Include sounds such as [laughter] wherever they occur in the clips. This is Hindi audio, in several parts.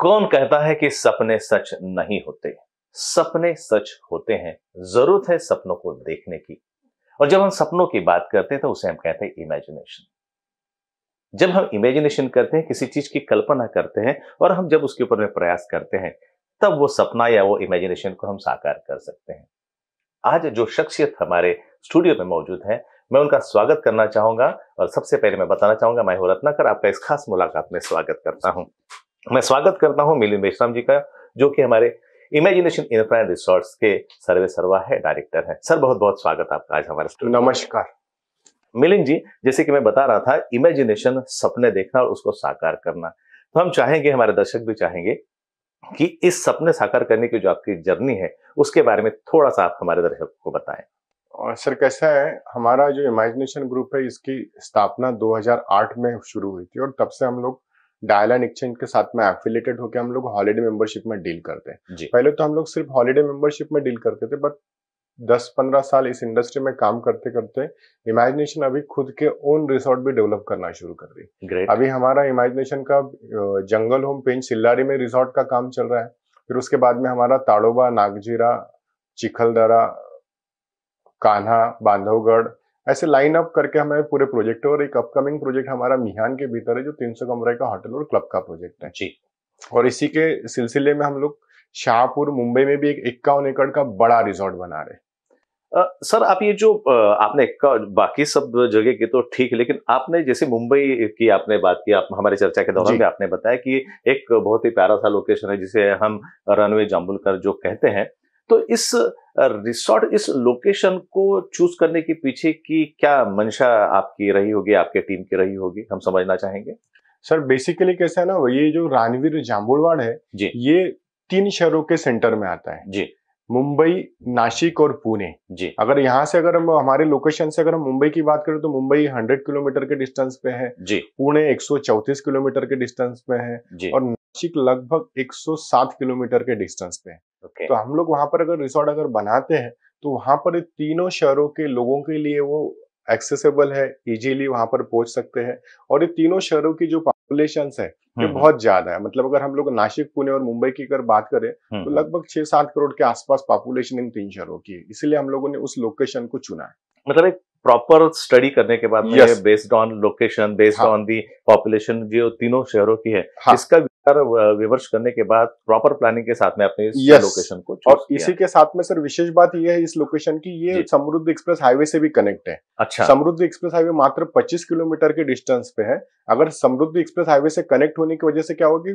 कौन कहता है कि सपने सच नहीं होते सपने सच होते हैं जरूरत है सपनों को देखने की और जब हम सपनों की बात करते हैं तो उसे हम कहते हैं इमेजिनेशन जब हम इमेजिनेशन करते हैं किसी चीज की कल्पना करते हैं और हम जब उसके ऊपर में प्रयास करते हैं तब वो सपना या वो इमेजिनेशन को हम साकार कर सकते हैं आज जो शख्सियत हमारे स्टूडियो में मौजूद है मैं उनका स्वागत करना चाहूंगा और सबसे पहले मैं बताना चाहूंगा मैं हूं रत्नाकर आपका इस खास मुलाकात में स्वागत करता हूं मैं स्वागत करता हूं मिलिंद मेश्राम जी का जो कि हमारे इमेजिनेशन इनफ्राइन एंड रिसोर्ट्स के सर्वे सर्वा है डायरेक्टर है सर बहुत बहुत स्वागत आपका आज हमारे नमस्कार मिलिंद जी जैसे कि मैं बता रहा था इमेजिनेशन सपने देखना और उसको साकार करना तो हम चाहेंगे हमारे दर्शक भी चाहेंगे कि इस सपने साकार करने की जो आपकी जर्नी है उसके बारे में थोड़ा सा आप हमारे दर्शक को बताएं और सर कैसा है हमारा जो इमेजिनेशन ग्रुप है इसकी स्थापना 2008 में शुरू हुई थी और तब से हम लोग एंड एक्सचेंज के साथ में एफिलेटेड होकर हम लोग हॉलीडे मेंबरशिप में डील करते हैं पहले तो हम लोग सिर्फ हॉलीडे मेंबरशिप में डील करते थे बट दस पंद्रह साल इस इंडस्ट्री में काम करते करते इमेजिनेशन अभी खुद के ओन रिसोर्ट भी डेवलप करना शुरू कर रही Great. अभी हमारा इमेजिनेशन का जंगल होम पेंच सिल्लारी में रिसोर्ट का काम चल रहा है फिर उसके बाद में हमारा ताड़ोबा नागजीरा चिखलदरा कान्हा बांधवगढ़ ऐसे लाइन अप करके हमें पूरे प्रोजेक्ट है और एक अपकमिंग प्रोजेक्ट हमारा मिहान के भीतर है जो 300 कमरे का होटल और क्लब का प्रोजेक्ट है जी और इसी के सिलसिले में हम लोग शाहपुर मुंबई में भी एक इक्यावन एकड़ का बड़ा रिजॉर्ट बना रहे आ, सर आप ये जो आपने बाकी सब जगह की तो ठीक है लेकिन आपने जैसे मुंबई की आपने बात की आप हमारे चर्चा के दौरान भी आपने बताया कि एक बहुत ही प्यारा सा लोकेशन है जिसे हम रनवे जाम्बुलकर जो कहते हैं तो इस रिसोर्ट इस लोकेशन को चूज करने के पीछे की क्या मंशा आपकी रही होगी आपके टीम की रही होगी हम समझना चाहेंगे सर बेसिकली कैसा है ना ये जो रानवीर जाम्बुड़वाड़ है जी ये तीन शहरों के सेंटर में आता है जी मुंबई नासिक और पुणे जी अगर यहाँ से अगर हम हमारे लोकेशन से अगर हम मुंबई की बात करें तो मुंबई 100 किलोमीटर के डिस्टेंस पे है जी पुणे 134 किलोमीटर के डिस्टेंस पे है जी और नासिक लगभग 107 किलोमीटर के डिस्टेंस पे है okay. तो हम लोग वहां पर अगर रिसोर्ट अगर बनाते हैं तो वहां पर तीनों शहरों के लोगों के लिए वो एक्सेसिबल है इजीली वहां पर पहुंच सकते हैं और ये तीनों शहरों की जो पॉपुलेशन है ये हम्म। बहुत ज्यादा है मतलब अगर हम लोग नासिक पुणे और मुंबई की अगर बात करें हम्म, तो हम्म। लगभग छह सात करोड़ के आसपास पॉपुलेशन इन तीन शहरों की इसीलिए हम लोगों ने उस लोकेशन को चुना है मतलब एक प्रॉपर स्टडी करने के बाद yes. Based on location based on the population जो तीनों शहरों की है हाँ. इसका विचार विमर्श करने के बाद प्रॉपर प्लानिंग के साथ में आपने इस yes. लोकेशन को और किया। इसी के साथ में सर विशेष बात यह है इस लोकेशन की ये समृद्ध एक्सप्रेस हाईवे से भी कनेक्ट है अच्छा समृद्ध एक्सप्रेस हाईवे मात्र 25 किलोमीटर के डिस्टेंस पे है अगर समृद्ध एक्सप्रेस हाईवे से कनेक्ट होने की वजह से क्या होगी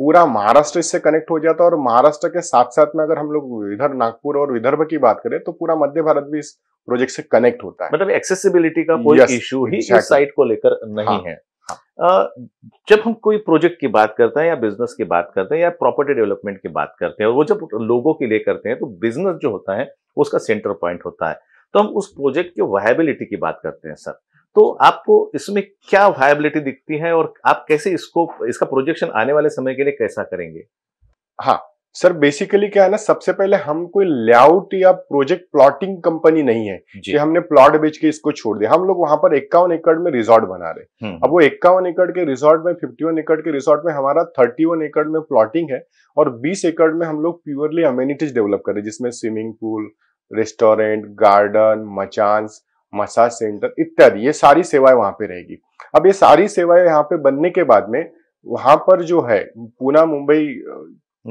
पूरा महाराष्ट्र इससे कनेक्ट हो जाता है और महाराष्ट्र के साथ साथ में अगर हम लोग इधर नागपुर और विदर्भ की बात करें तो पूरा मध्य भारत भी इस प्रोजेक्ट से कनेक्ट होता है मतलब एक्सेसिबिलिटी का कोई yes, इशू ही exactly. इस साइट को लेकर नहीं हाँ, है हाँ. जब हम कोई प्रोजेक्ट की बात करते हैं या बिजनेस की बात करते हैं या प्रॉपर्टी डेवलपमेंट की बात करते हैं वो जब लोगों के लिए करते हैं तो बिजनेस जो होता है उसका सेंटर पॉइंट होता है तो हम उस प्रोजेक्ट के वायबिलिटी की बात करते हैं सर तो आपको इसमें क्या वायबिलिटी दिखती है और आप कैसे इसको इसका प्रोजेक्शन आने वाले समय के लिए कैसा करेंगे हाँ सर बेसिकली क्या है ना सबसे पहले हम कोई लेआउट या प्रोजेक्ट प्लॉटिंग कंपनी नहीं है कि हमने प्लॉट बेच के इसको छोड़ दिया हम लोग वहां पर इक्यावन एकड़ में रिजॉर्ट बना रहे हम्म। अब वो इक्यावन एकड़ के रिजॉर्ट में फिफ्टी वन एकड़ के रिजॉर्ट में हमारा थर्टी वन एकड़ में प्लॉटिंग है और बीस एकड़ में हम लोग प्योरली अम्यूनिटीज डेवलप कर रहे हैं जिसमें स्विमिंग पूल रेस्टोरेंट गार्डन मचांस मसाज सेंटर इत्यादि ये सारी सेवाएं वहां पे रहेगी अब ये सारी सेवाएं यहाँ पे बनने के बाद में वहां पर जो है पूना मुंबई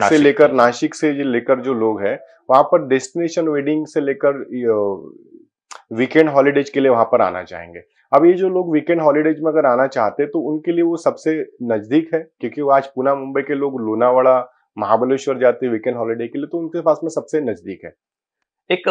से लेकर नासिक से लेकर जो लोग हैं वहां पर डेस्टिनेशन वेडिंग से लेकर वीकेंड हॉलीडेज के लिए वहां पर आना चाहेंगे अब ये जो लोग वीकेंड हॉलीडेज में अगर आना चाहते हैं तो उनके लिए वो सबसे नजदीक है क्योंकि वो आज पुना मुंबई के लोग लोनावाड़ा महाबलेश्वर जाते हैं वीकेंड हॉलीडे के लिए तो उनके पास में सबसे नजदीक है एक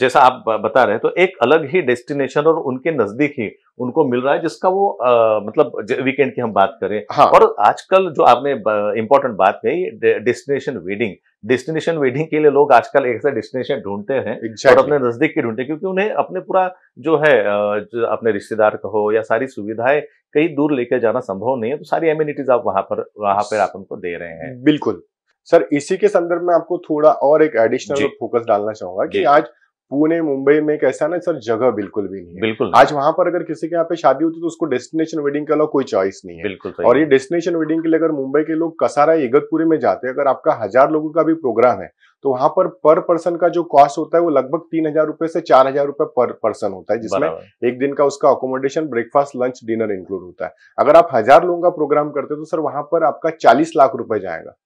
जैसा आप बता रहे हैं तो एक अलग ही डेस्टिनेशन और उनके नजदीक ही उनको मिल रहा है जिसका वो आ, मतलब वीकेंड की हम बात करें हाँ। और आजकल जो आपने इंपॉर्टेंट बात कही डेस्टिनेशन वेडिंग डेस्टिनेशन वेडिंग के लिए लोग आजकल ऐसा डेस्टिनेशन ढूंढते हैं exactly. और अपने नजदीक के ढूंढते हैं क्योंकि उन्हें अपने पूरा जो है जो अपने रिश्तेदार कहो या सारी सुविधाएं कहीं दूर लेकर जाना संभव नहीं है तो सारी एम्यूनिटीज आप वहां पर वहां पर आप उनको दे रहे हैं बिल्कुल सर इसी के संदर्भ में आपको थोड़ा और एक एडिशनल फोकस डालना चाहूंगा कि आज पुणे मुंबई में कैसा ना सर जगह बिल्कुल भी नहीं है बिल्कुल आज वहां पर अगर किसी के यहाँ पे शादी होती तो उसको डेस्टिनेशन वेडिंग के अलावा कोई चॉइस नहीं है बिल्कुल और ये डेस्टिनेशन वेडिंग के लिए अगर मुंबई के लोग कसारा इगतपुरी में जाते हैं अगर आपका हजार लोगों का भी प्रोग्राम है तो वहां पर पर पर्सन का जो कॉस्ट होता है वो लगभग तीन हजार रुपए से चार हजार रुपए पर पर्सन होता है जिसमें एक दिन का उसका accommodation breakfast lunch dinner include होता है अगर आप हजार लोगों का प्रोग्राम करते हो तो सर वहां पर आपका चालीस लाख रुपए जाएगा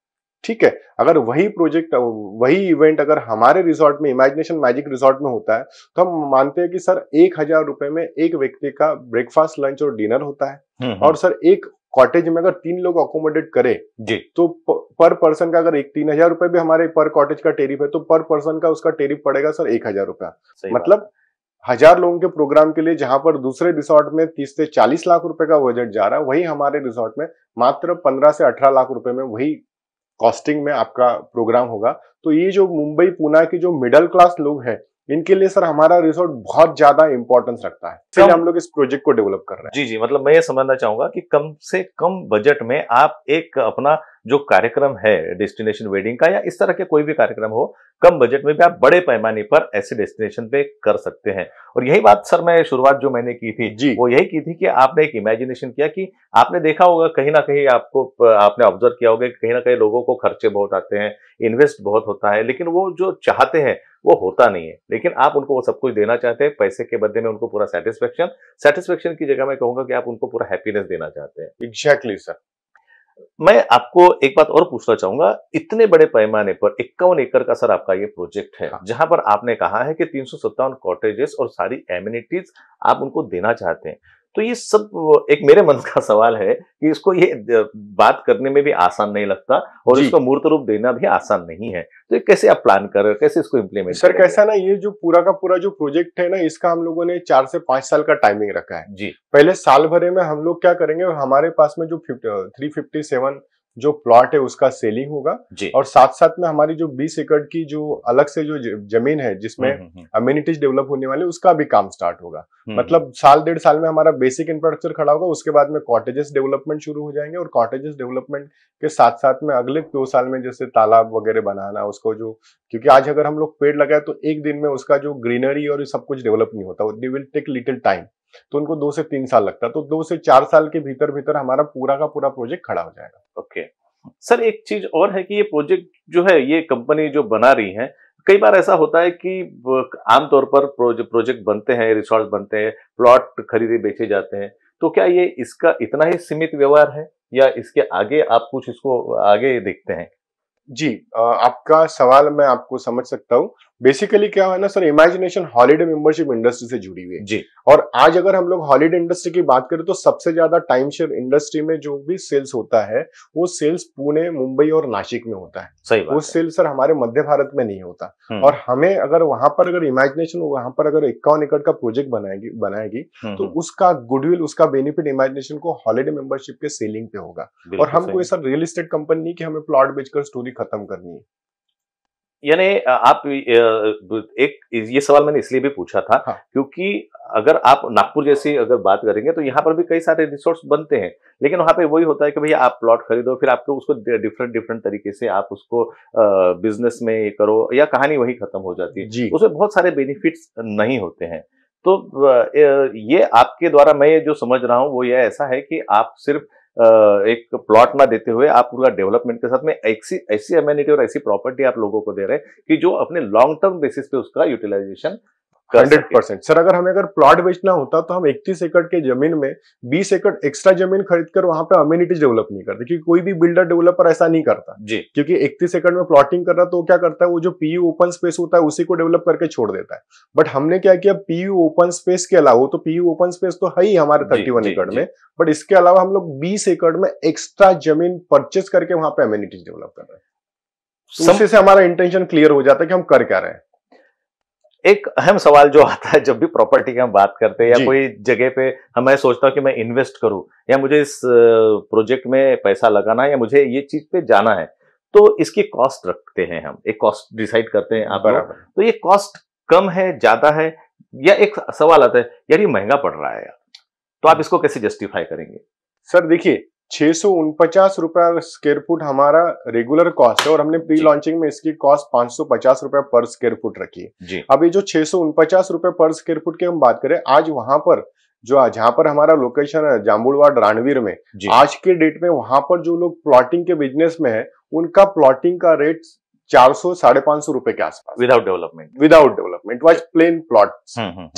ठीक है अगर वही प्रोजेक्ट वही इवेंट अगर हमारे रिसोर्ट में इमेजिनेशन मैजिक रिसोर्ट में होता है तो हम मानते हैं कि सर एक हजार रुपए में एक व्यक्ति का ब्रेकफास्ट लंच और डिनर होता है हम्म, हम्म। और सर एक कॉटेज में अगर तीन लोग अकोमोडेट करे जी तो पर पर्सन का अगर एक तीन हजार रुपए भी हमारे पर कॉटेज का टेरिफ है तो पर पर्सन का उसका टेरिफ पड़ेगा सर एक हजार रुपया मतलब हजार लोगों के प्रोग्राम के लिए जहां पर दूसरे रिसोर्ट में तीस से चालीस लाख रुपए का बजट जा रहा है वही हमारे रिसोर्ट में मात्र पंद्रह से अठारह लाख रुपए में वही कॉस्टिंग में आपका प्रोग्राम होगा तो ये जो मुंबई पूना के जो मिडिल क्लास लोग हैं इनके लिए सर हमारा रिसोर्ट बहुत ज्यादा इंपॉर्टेंस रखता है इसलिए हम लोग इस प्रोजेक्ट को डेवलप कर रहे हैं जी जी मतलब मैं ये समझना चाहूंगा कि कम से कम बजट में आप एक अपना जो कार्यक्रम है डेस्टिनेशन वेडिंग का या इस तरह के कोई भी कार्यक्रम हो कम बजट में भी आप बड़े पैमाने पर ऐसे डेस्टिनेशन पे कर सकते हैं और यही बात सर मैं शुरुआत जो मैंने की थी जी वो यही की थी कि आपने एक इमेजिनेशन किया कि आपने देखा होगा कहीं ना कहीं आपको आपने ऑब्जर्व किया होगा कि कहीं ना कहीं लोगों को खर्चे बहुत आते हैं इन्वेस्ट बहुत होता है लेकिन वो जो चाहते हैं वो होता नहीं है लेकिन आप उनको वो सब कुछ देना चाहते हैं पैसे के बदले में उनको पूरा सेटिस्फेक्शन सेटिस्फेक्शन की जगह मैं कहूंगा कि आप उनको पूरा हैप्पीनेस देना चाहते हैं एग्जैक्टली exactly, सर मैं आपको एक बात और पूछना चाहूंगा इतने बड़े पैमाने पर इक्यावन एकड़ का सर आपका ये प्रोजेक्ट है हाँ। जहां पर आपने कहा है कि तीन कॉटेजेस और सारी एम्यूनिटीज आप उनको देना चाहते हैं तो ये सब एक मेरे मन का सवाल है कि इसको ये बात करने में भी आसान नहीं लगता और इसको मूर्त रूप देना भी आसान नहीं है तो ये कैसे आप प्लान कर रहे हो कैसे इसको इम्प्लीमेंट सर कैसा ना ये जो पूरा का पूरा जो प्रोजेक्ट है ना इसका हम लोगों ने चार से पांच साल का टाइमिंग रखा है जी पहले साल भरे में हम लोग क्या करेंगे हमारे पास में जो थ्री फिफ्टी सेवन जो प्लॉट है उसका सेलिंग होगा और साथ साथ में हमारी जो बीस एकड़ की जो अलग से जो जमीन है जिसमें अम्यूनिटीज हम्म, डेवलप हम्म, हम्म। होने वाले उसका भी काम स्टार्ट होगा मतलब साल डेढ़ साल में हमारा बेसिक इंफ्रास्ट्रक्चर खड़ा होगा उसके बाद में कॉटेजेस डेवलपमेंट शुरू हो जाएंगे और कॉटेजेस डेवलपमेंट के साथ साथ में अगले दो साल में जैसे तालाब वगैरह बनाना उसको जो क्योंकि आज अगर हम लोग पेड़ लगाए तो एक दिन में उसका जो ग्रीनरी और सब कुछ डेवलप नहीं होता विल टेक लिटिल टाइम तो उनको दो से तीन साल लगता है तो दो से चार साल के भीतर भीतर हमारा पूरा का पूरा प्रोजेक्ट खड़ा हो जाएगा ओके सर एक चीज और है कि ये प्रोजेक्ट जो है ये कंपनी जो बना रही है कई बार ऐसा होता है कि आमतौर पर प्रोजेक्ट बनते हैं रिसोर्ट बनते हैं प्लॉट खरीदे बेचे जाते हैं तो क्या ये इसका इतना ही सीमित व्यवहार है या इसके आगे आप कुछ इसको आगे देखते हैं जी आपका सवाल मैं आपको समझ सकता हूँ बेसिकली क्या है ना sir imagination holiday membership industry से जुड़ी हुई है जी और आज अगर हम लोग हॉलीडे इंडस्ट्री की बात करें तो सबसे ज्यादा टाइम शेयर इंडस्ट्री में जो भी सेल्स होता है वो सेल्स पुणे मुंबई और नासिक में होता है सही वो सेल्स सर हमारे मध्य भारत में नहीं होता हम्म। और हमें अगर वहां पर अगर इमेजिनेशन वहां पर अगर इक्कावन एकड़ का प्रोजेक्ट बनाएगी बनाएगी हम्म, तो हम्म। उसका गुडविल उसका बेनिफिट इमेजिनेशन को हॉलीडे मेंबरशिप के सेलिंग पे होगा और हम कोई सर रियल इस्टेट कंपनी की हमें प्लॉट बेचकर स्टोरी खत्म करनी है यानी आप एक ये सवाल मैंने इसलिए भी पूछा था हाँ। क्योंकि अगर आप नागपुर जैसी अगर बात करेंगे तो यहाँ पर भी कई सारे रिसोर्स बनते हैं लेकिन वहाँ पे वही होता है कि भैया आप प्लॉट खरीदो फिर आपको उसको डिफरेंट डिफरेंट तरीके से आप उसको बिजनेस में ये करो या कहानी वही खत्म हो जाती है जी उसमें बहुत सारे बेनिफिट्स नहीं होते हैं तो ये आपके द्वारा मैं जो समझ रहा हूँ वो ये ऐसा है कि आप सिर्फ एक प्लॉट ना देते हुए आप पूरा डेवलपमेंट के साथ में ऐसी ऐसी अम्यूनिटी और ऐसी प्रॉपर्टी आप लोगों को दे रहे हैं कि जो अपने लॉन्ग टर्म बेसिस पे उसका यूटिलाइजेशन हंड्रेड परसेंट सर अगर हमें अगर प्लॉट बेचना होता तो हम इकतीस एकड़ के जमीन में बीस एकड़ एक्स्ट्रा जमीन खरीद कर वहां पे अम्यूनिटीज डेवलप नहीं करते क्योंकि कोई भी बिल्डर डेवलपर ऐसा नहीं करता जी क्योंकि इकतीस एकड़ में प्लॉटिंग कर रहा तो क्या करता है वो जो पीयू ओपन स्पेस होता है उसी को डेवलप करके छोड़ देता है बट हमने क्या किया पीयू ओपन स्पेस के अलावा तो पीयू ओपन स्पेस तो है ही हमारे थर्टी वन एकड़ में बट इसके अलावा हम लोग बीस एकड़ में एक्स्ट्रा जमीन परचेज करके वहां पे अम्यूनिटीज डेवलप कर रहे हैं तो से हमारा इंटेंशन क्लियर हो जाता है कि हम कर क्या रहे हैं एक अहम सवाल जो आता है जब भी प्रॉपर्टी की हम बात करते हैं या कोई जगह पे हमें सोचता हूँ कि मैं इन्वेस्ट करूं या मुझे इस प्रोजेक्ट में पैसा लगाना है या मुझे ये चीज पे जाना है तो इसकी कॉस्ट रखते हैं हम एक कॉस्ट डिसाइड करते हैं आप तो ये कॉस्ट कम है ज्यादा है या एक सवाल आता है यार ये महंगा पड़ रहा है यार तो आप इसको कैसे जस्टिफाई करेंगे सर देखिए छह सौ उनपचास रुपया स्क्वेयर फुट हमारा रेगुलर कॉस्ट है और हमने प्री लॉन्चिंग में इसकी कॉस्ट पांच सौ पचास रुपया पर स्क्वेयर फुट रखी है जी। अब ये जो छह सौ उनपचास रुपए पर स्क्वेयर फुट की हम बात करें आज वहां पर जो जहां पर हमारा लोकेशन है जाम्बुड़वाड रानवीर में आज के डेट में वहां पर जो लोग प्लॉटिंग के बिजनेस में है उनका प्लॉटिंग का रेट चार सौ साढ़े पांच सौ रुपए के आसपास without development without development was plain plot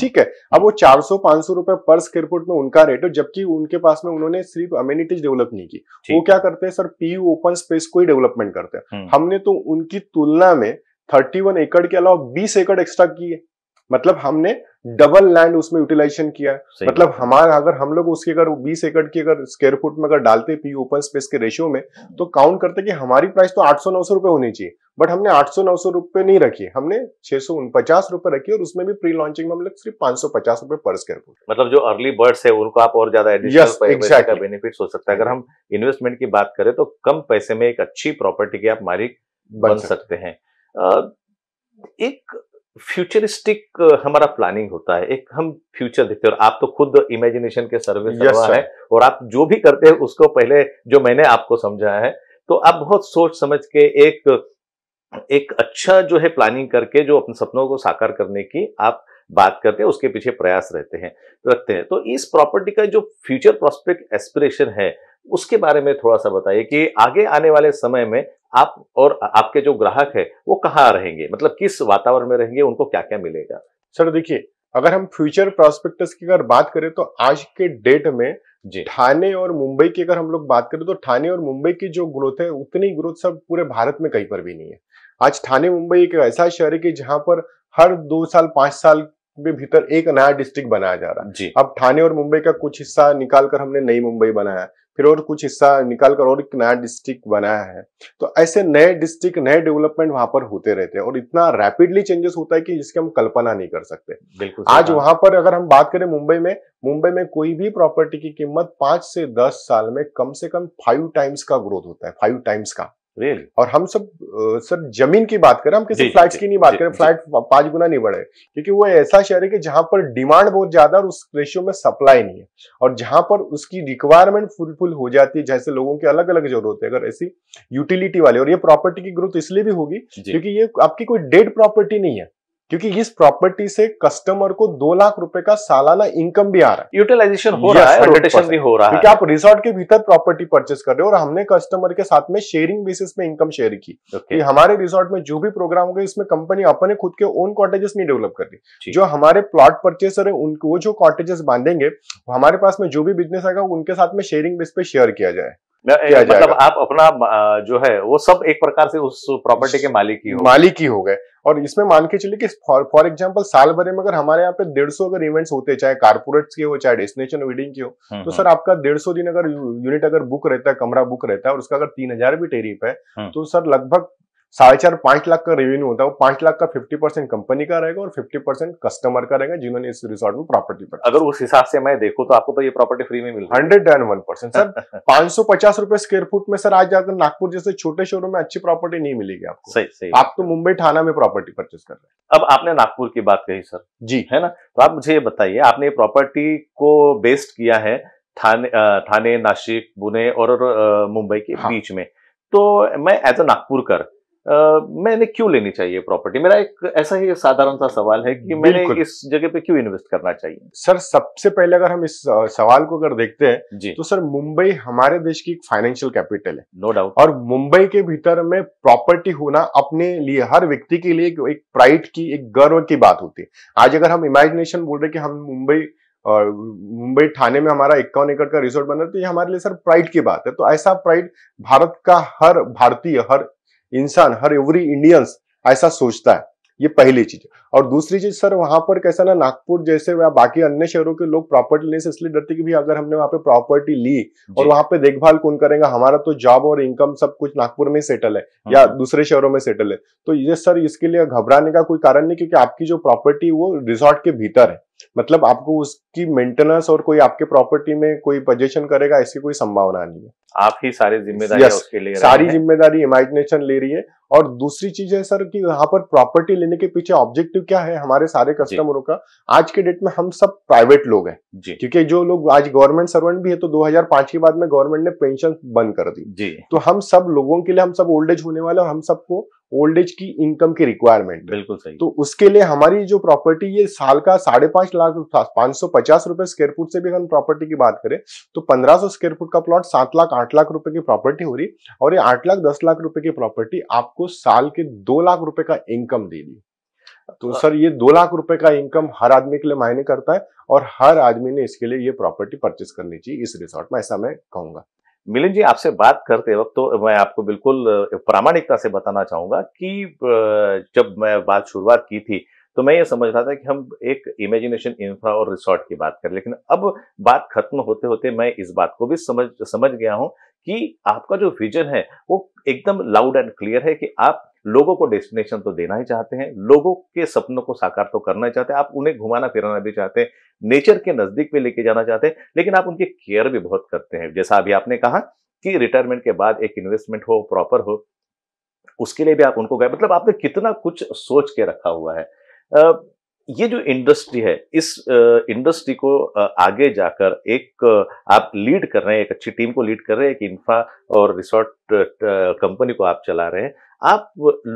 ठीक है अब वो चार सौ पांच सौ रुपए पर स्क्वेयर फुट में उनका रेट हो जबकि उनके पास में उन्होंने सिर्फ अम्यूनिटीज डेवलप नहीं की वो क्या करते हैं सर पीयू ओपन स्पेस को ही डेवलपमेंट करते हैं हम्म। हमने तो उनकी तुलना में थर्टी वन एकड़ के अलावा बीस एकड़ एक्स्ट्रा की है मतलब हमने डबल लैंड उसमें यूटिलाइजेशन किया है मतलब हमारा अगर हम लोग उसके अगर 20 एकड़ की अगर स्क्वेयर फुट में अगर डालते पी ओपन स्पेस के रेशियो में तो काउंट करते कि हमारी प्राइस तो 800 सौ रुपए होनी चाहिए बट हमने 800 सौ रुपए नहीं रखी हमने छह सौ उनपचास रुपए रखी और उसमें भी प्री लॉन्चिंग में हम लोग सिर्फ पांच सौ पचास रुपए पर स्क्वेयर फुट मतलब जो अर्ली बर्ड्स है उनको आप और ज्यादा बेनिफिट हो सकता है अगर हम इन्वेस्टमेंट की बात करें तो कम पैसे में एक अच्छी प्रॉपर्टी के आप मालिक बन सकते हैं एक फ्यूचरिस्टिक uh, हमारा प्लानिंग होता है एक हम फ्यूचर देखते हैं और आप तो खुद इमेजिनेशन के सर्विस yes, है और आप जो भी करते हैं उसको पहले जो मैंने आपको समझाया है तो आप बहुत सोच समझ के एक एक अच्छा जो है प्लानिंग करके जो अपने सपनों को साकार करने की आप बात करते हैं उसके पीछे प्रयास रहते हैं रखते हैं तो इस प्रॉपर्टी का जो फ्यूचर प्रोस्पेक्ट एस्पिरेशन है उसके बारे में थोड़ा सा बताइए कि आगे आने वाले समय में आप और आपके जो ग्राहक है वो कहाँ रहेंगे मतलब किस वातावरण में रहेंगे उनको क्या क्या मिलेगा सर देखिए अगर हम फ्यूचर प्रोस्पेक्टस की अगर बात करें तो आज के डेट में जी ठाणे और मुंबई की अगर हम लोग बात करें तो ठाणे और मुंबई की जो ग्रोथ है उतनी ग्रोथ सब पूरे भारत में कहीं पर भी नहीं है आज ठाणे मुंबई एक ऐसा शहर है कि जहां पर हर दो साल पांच साल के भीतर एक नया डिस्ट्रिक्ट बनाया जा रहा है अब ठाणे और मुंबई का कुछ हिस्सा निकालकर हमने नई मुंबई बनाया फिर और कुछ हिस्सा निकालकर और एक नया डिस्ट्रिक्ट बनाया है तो ऐसे नए डिस्ट्रिक्ट नए डेवलपमेंट वहां पर होते रहते हैं और इतना रैपिडली चेंजेस होता है कि जिसकी हम कल्पना नहीं कर सकते बिल्कुल आज वहां पर अगर हम बात करें मुंबई में मुंबई में कोई भी प्रॉपर्टी की कीमत पांच से दस साल में कम से कम फाइव टाइम्स का ग्रोथ होता है फाइव टाइम्स का और हम सब सर जमीन की बात करें हम किसी फ्लैट की नहीं बात करें फ्लैट पांच गुना नहीं बढ़े क्योंकि वो ऐसा शहर है कि जहां पर डिमांड बहुत ज्यादा और उस रेशियो में सप्लाई नहीं है और जहां पर उसकी रिक्वायरमेंट फुलफिल हो जाती है जैसे लोगों की अलग अलग जरूरत है अगर ऐसी यूटिलिटी वाले और ये प्रॉपर्टी की ग्रोथ इसलिए भी होगी क्योंकि ये आपकी कोई डेड प्रॉपर्टी नहीं है क्योंकि इस प्रॉपर्टी से कस्टमर को दो लाख रुपए का सालाना इनकम भी आ रहा है यूटिलाइजेशन हो रहा है रोटेशन भी हो रहा है क्योंकि आप रिसोर्ट के भीतर प्रॉपर्टी परचेस कर रहे हो और हमने कस्टमर के साथ में शेयरिंग बेसिस में इनकम शेयर की okay. कि हमारे रिसोर्ट में जो भी प्रोग्राम होगा इसमें कंपनी अपने खुद के ओन कॉटेजेस नहीं डेवलप कर रही जो हमारे प्लॉट परचेसर है उनको जो कॉटेजेस बांधेंगे हमारे पास में जो भी बिजनेस आएगा उनके साथ में शेयरिंग बेस पे शेयर किया जाए मतलब आप अपना जो है वो सब एक प्रकार से उस प्रॉपर्टी के मालिक ही हो मालिक ही हो गए और इसमें मान के चलिए कि फॉर एग्जांपल साल भर में अगर हमारे यहाँ पे डेढ़ सौ अगर इवेंट्स होते चाहे कारपोरेट्स के हो चाहे डेस्टिनेशन वेडिंग के हो हम्म, तो हम्म। सर आपका डेढ़ सौ दिन अगर यूनिट अगर बुक रहता है कमरा बुक रहता है और उसका अगर तीन हजार भी टेरिफ है हम्म। तो सर लगभग साढ़े चार पांच लाख का रेवेन्यू होता है वो पांच लाख का फिफ्टी परसेंट कंपनी का रहेगा और फिफ्टी परसेंट कस्टमर का रहेगा जिन्होंने इस रिसोर्ट में प्रॉपर्टी पर अगर उस हिसाब से मैं देखू तो आपको तो ये प्रॉपर्टी फ्री में मिल hundred and one percent sir [laughs] पांच सौ पचास रुपए स्क्वेयर फुट में सर आज जाकर नागपुर जैसे छोटे शहरों में अच्छी प्रॉपर्टी नहीं मिलेगी आपको सही सही आप तो मुंबई थाना में प्रॉपर्टी परचेज कर रहे हैं अब आपने नागपुर की बात कही सर जी है ना तो आप मुझे ये बताइए आपने ये प्रॉपर्टी को बेस्ड किया है थाने थाने नासिक पुणे और मुंबई के हाँ। बीच में तो मैं एज अ नागपुर कर मैंने क्यों लेनी चाहिए प्रॉपर्टी मेरा एक ऐसा ही साधारण सा सवाल है कि मैंने इस जगह पे क्यों इन्वेस्ट करना चाहिए सर सबसे पहले अगर हम इस सवाल को अगर देखते हैं जी तो सर मुंबई हमारे देश की एक फाइनेंशियल कैपिटल है नो no डाउट और मुंबई के भीतर में प्रॉपर्टी होना अपने लिए हर व्यक्ति के लिए एक प्राइड की एक गर्व की बात होती है आज अगर हम इमेजिनेशन बोल रहे कि हम मुंबई और मुंबई थाने में हमारा इक्यावन एकड़ का रिसोर्ट बना तो ये हमारे लिए सर प्राइड की बात है तो ऐसा प्राइड भारत का हर भारतीय हर इंसान हर एवरी इंडियंस ऐसा सोचता है ये पहली चीज और दूसरी चीज सर वहां पर कैसा ना नागपुर जैसे या बाकी अन्य शहरों के लोग प्रॉपर्टी लेने से इसलिए डरते कि भी अगर हमने वहां पे प्रॉपर्टी ली और वहां पे देखभाल कौन करेगा हमारा तो जॉब और इनकम सब कुछ नागपुर में सेटल है हाँ। या दूसरे शहरों में सेटल है तो ये सर इसके लिए घबराने का कोई कारण नहीं क्योंकि आपकी जो प्रॉपर्टी वो रिजॉर्ट के भीतर है मतलब आपको उसकी मेंटेनेंस और कोई आपके प्रॉपर्टी में कोई पोजेशन करेगा ऐसी कोई संभावना नहीं है आप ही सारी जिम्मेदारी yes, उसके लिए सारी जिम्मेदारी इमेजिनेशन ले रही है और दूसरी चीज है सर कि यहाँ पर प्रॉपर्टी लेने के पीछे ऑब्जेक्टिव क्या है हमारे सारे कस्टमरों का आज के डेट में हम सब प्राइवेट लोग हैं क्योंकि जो लोग आज गवर्नमेंट सर्वेंट भी है तो 2005 के बाद में गवर्नमेंट ने पेंशन बंद कर दी जी तो हम सब लोगों के लिए हम सब ओल्ड एज होने वाले और हम सबको ओल्ड एज की इनकम की रिक्वायरमेंट बिल्कुल सही तो उसके लिए हमारी जो प्रॉपर्टी ये साल का साढ़े पांच लाख पांच सौ पचास रुपए स्क्वेयर फुट से भी हम प्रॉपर्टी की बात करें तो पंद्रह सौ स्क्वेयर फुट का प्लॉट सात लाख आठ लाख रुपए की प्रॉपर्टी हो रही और ये आठ लाख दस लाख रुपए की प्रॉपर्टी आपको साल के दो लाख रुपए का इनकम दे दी तो हाँ। सर ये दो लाख रुपए का इनकम हर आदमी के लिए मायने करता है और हर आदमी ने इसके लिए ये प्रॉपर्टी परचेस करनी चाहिए इस रिसोर्ट में ऐसा मैं कहूंगा मिलिन जी आपसे बात करते वक्त तो मैं आपको बिल्कुल प्रामाणिकता से बताना चाहूंगा कि जब मैं बात शुरुआत की थी तो मैं ये समझ रहा था कि हम एक इमेजिनेशन इंफ्रा और रिसोर्ट की बात करें लेकिन अब बात खत्म होते होते मैं इस बात को भी समझ समझ गया हूं कि आपका जो विजन है वो एकदम लाउड एंड क्लियर है कि आप लोगों को डेस्टिनेशन तो देना ही चाहते हैं लोगों के सपनों को साकार तो करना ही चाहते हैं आप उन्हें घुमाना फिराना भी चाहते हैं नेचर के नजदीक भी लेके जाना चाहते हैं लेकिन आप उनकी केयर भी बहुत करते हैं जैसा अभी आपने कहा कि रिटायरमेंट के बाद एक इन्वेस्टमेंट हो प्रॉपर हो उसके लिए भी आप उनको गए मतलब आपने कितना कुछ सोच के रखा हुआ है ये जो इंडस्ट्री है इस इंडस्ट्री को आगे जाकर एक आप लीड कर रहे हैं एक अच्छी टीम को लीड कर रहे हैं एक इंफ्रा और रिसोर्ट कंपनी को आप चला रहे हैं आप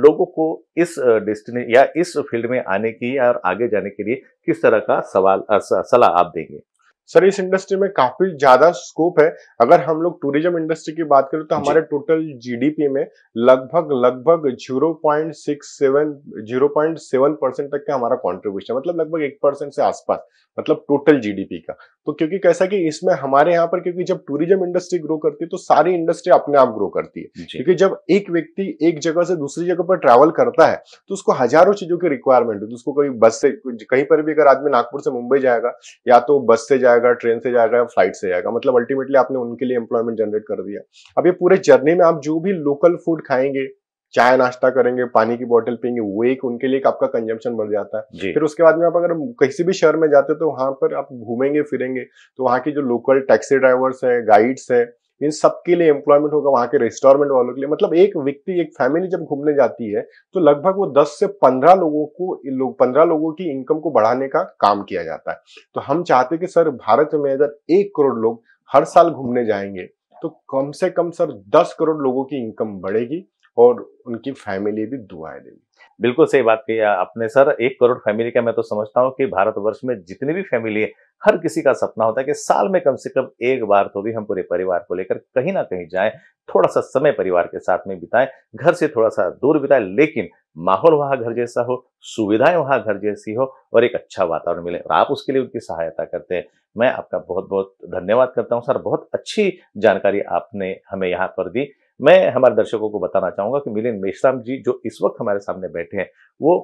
लोगों को इस डेस्टिने या इस फील्ड में आने की और आगे जाने के लिए किस तरह का सवाल सलाह आप देंगे सर इस इंडस्ट्री में काफी ज्यादा स्कोप है अगर हम लोग टूरिज्म इंडस्ट्री की बात करें तो हमारे टोटल जीडीपी में लगभग लगभग 0.67 0.7 परसेंट तक का हमारा कंट्रीब्यूशन मतलब लगभग एक परसेंट से आसपास मतलब टोटल जीडीपी का तो क्योंकि कैसा कि इसमें हमारे यहाँ पर क्योंकि जब टूरिज्म इंडस्ट्री ग्रो करती है तो सारी इंडस्ट्री अपने आप ग्रो करती है क्योंकि जब एक व्यक्ति एक जगह से दूसरी जगह पर ट्रैवल करता है तो उसको हजारों चीजों की रिक्वायरमेंट होती है तो उसको कहीं बस से कहीं पर भी अगर आदमी नागपुर से मुंबई जाएगा या तो बस से जाएगा ट्रेन से जाएगा या फ्लाइट से जाएगा मतलब अल्टीमेटली आपने उनके लिए एम्प्लॉयमेंट जनरेट कर दिया अब ये पूरे जर्नी में आप जो भी लोकल फूड खाएंगे चाय नाश्ता करेंगे पानी की बोतल पियेंगे वो एक उनके लिए आपका कंजम्पशन बढ़ जाता है फिर उसके बाद में आप अगर किसी भी शहर में जाते हो तो वहां पर आप घूमेंगे फिरेंगे तो वहाँ की जो लोकल टैक्सी ड्राइवर्स है गाइड्स है इन सबके लिए एम्प्लॉयमेंट होगा वहाँ के रेस्टोरेंट वालों के लिए मतलब एक व्यक्ति एक फैमिली जब घूमने जाती है तो लगभग वो 10 से 15 लोगों को लोग पंद्रह लोगों की इनकम को बढ़ाने का काम किया जाता है तो हम चाहते कि सर भारत में अगर एक करोड़ लोग हर साल घूमने जाएंगे तो कम से कम सर दस करोड़ लोगों की इनकम बढ़ेगी और उनकी फैमिली भी दुआएं देंगी बिल्कुल सही बात की आपने सर एक करोड़ फैमिली का मैं तो समझता हूँ कि भारतवर्ष में जितनी भी फैमिली है हर किसी का सपना होता है कि साल में कम से कम एक बार तो भी हम पूरे परिवार को लेकर कहीं ना कहीं जाएं थोड़ा सा समय परिवार के साथ में बिताएं घर से थोड़ा सा दूर बिताएं लेकिन माहौल वहाँ घर जैसा हो सुविधाएं वहाँ घर जैसी हो और एक अच्छा वातावरण मिले और आप उसके लिए उनकी सहायता करते हैं मैं आपका बहुत बहुत धन्यवाद करता हूँ सर बहुत अच्छी जानकारी आपने हमें यहाँ पर दी मैं हमारे दर्शकों को बताना चाहूंगा कि मिलिंद मेश्राम जी जो इस वक्त हमारे सामने बैठे हैं वो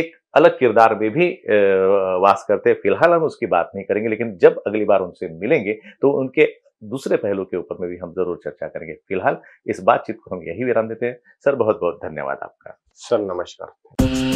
एक अलग किरदार में भी वास करते हैं फिलहाल हम उसकी बात नहीं करेंगे लेकिन जब अगली बार उनसे मिलेंगे तो उनके दूसरे पहलू के ऊपर में भी हम जरूर चर्चा करेंगे फिलहाल इस बातचीत को हम यही विराम देते हैं सर बहुत बहुत धन्यवाद आपका सर नमस्कार